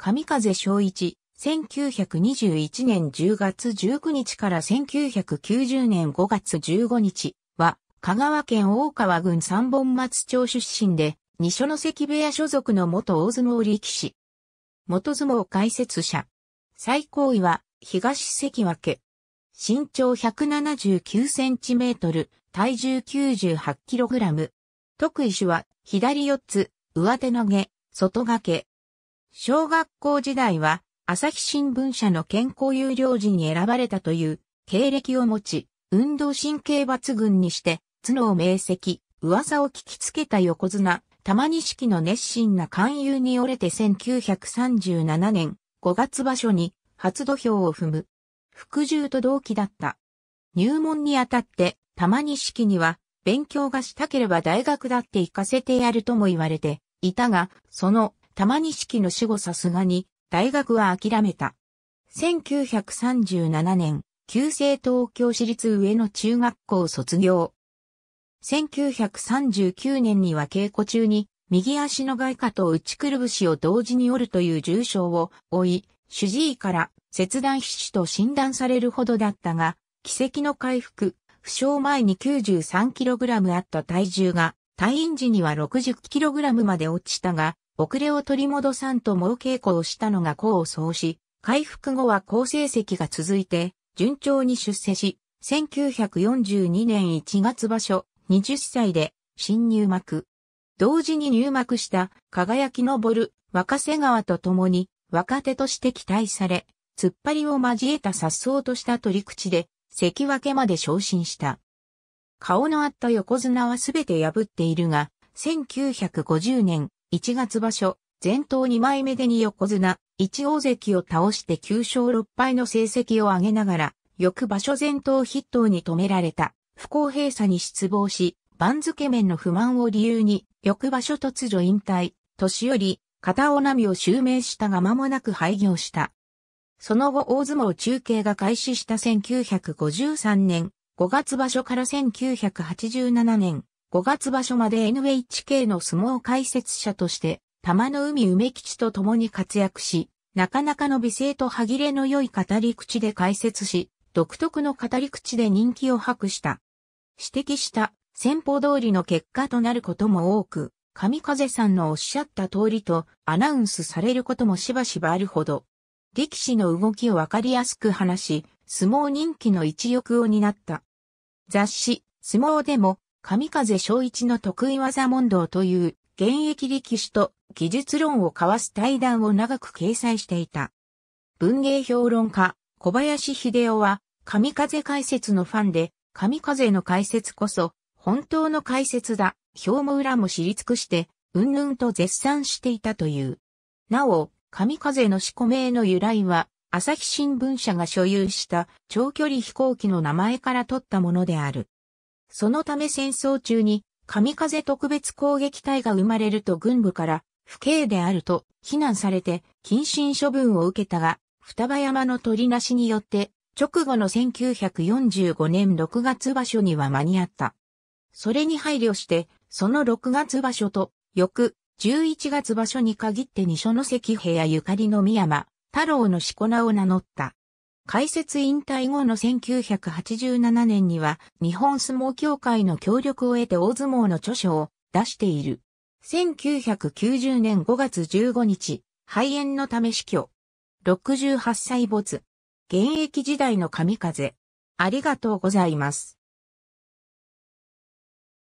神風昭一、1921年10月19日から1990年5月15日は、香川県大川郡三本松町出身で、西所関部屋所属の元大相撲力士。元相撲解説者。最高位は、東関脇。身長179センチメートル、体重98キログラム。得意種は、左四つ、上手投げ、外掛け、小学校時代は、朝日新聞社の健康有料児に選ばれたという経歴を持ち、運動神経抜群にして、頭脳明晰、噂を聞きつけた横綱、玉錦の熱心な勧誘に折れて1937年5月場所に初土俵を踏む。服従と同期だった。入門にあたって、玉錦には、勉強がしたければ大学だって行かせてやるとも言われていたが、その玉錦の死後さすがに、大学は諦めた。1937年、旧制東京市立上野中学校卒業。1939年には稽古中に、右足の外科と内くるぶしを同時に折るという重傷を負い、主治医から切断皮脂と診断されるほどだったが、奇跡の回復、負傷前に 93kg あった体重が、退院時には 60kg まで落ちたが、遅れを取り戻さんと猛稽古をしたのが功を奏し、回復後は好成績が続いて、順調に出世し、1942年1月場所、20歳で、新入幕。同時に入幕した輝き昇る若瀬川と共に若手として期待され、突っ張りを交えた殺走とした取り口で、関脇まで昇進した。顔のあった横綱はすべて破っているが、1950年、1月場所、前頭2枚目でに横綱、1大関を倒して9勝6敗の成績を上げながら、翌場所前頭筆頭に止められた、不公平さに失望し、番付面の不満を理由に、翌場所突如引退、年より、片尾波を襲名したが間もなく廃業した。その後大相撲中継が開始した1953年5月場所から1987年5月場所まで NHK の相撲解説者として、玉の海梅吉と共に活躍し、なかなかの美声と歯切れの良い語り口で解説し、独特の語り口で人気を博した。指摘した先方通りの結果となることも多く、神風さんのおっしゃった通りとアナウンスされることもしばしばあるほど、力士の動きをわかりやすく話し、相撲人気の一翼を担った。雑誌、相撲でも神風正一の得意技問答という、現役力士と技術論を交わす対談を長く掲載していた。文芸評論家、小林秀夫は、神風解説のファンで、神風の解説こそ、本当の解説だ、表も裏も知り尽くして、うんぬんと絶賛していたという。なお、神風の四股名の由来は、朝日新聞社が所有した長距離飛行機の名前から取ったものである。そのため戦争中に、神風特別攻撃隊が生まれると軍部から、不敬であると、非難されて、謹慎処分を受けたが、双葉山の取りなしによって、直後の1945年6月場所には間に合った。それに配慮して、その6月場所と、翌11月場所に限って二所の関部屋ゆかりの宮山、太郎のしこ名を名乗った。解説引退後の1987年には日本相撲協会の協力を得て大相撲の著書を出している。1990年5月15日、肺炎のため死去。68歳没。現役時代の神風。ありがとうございます。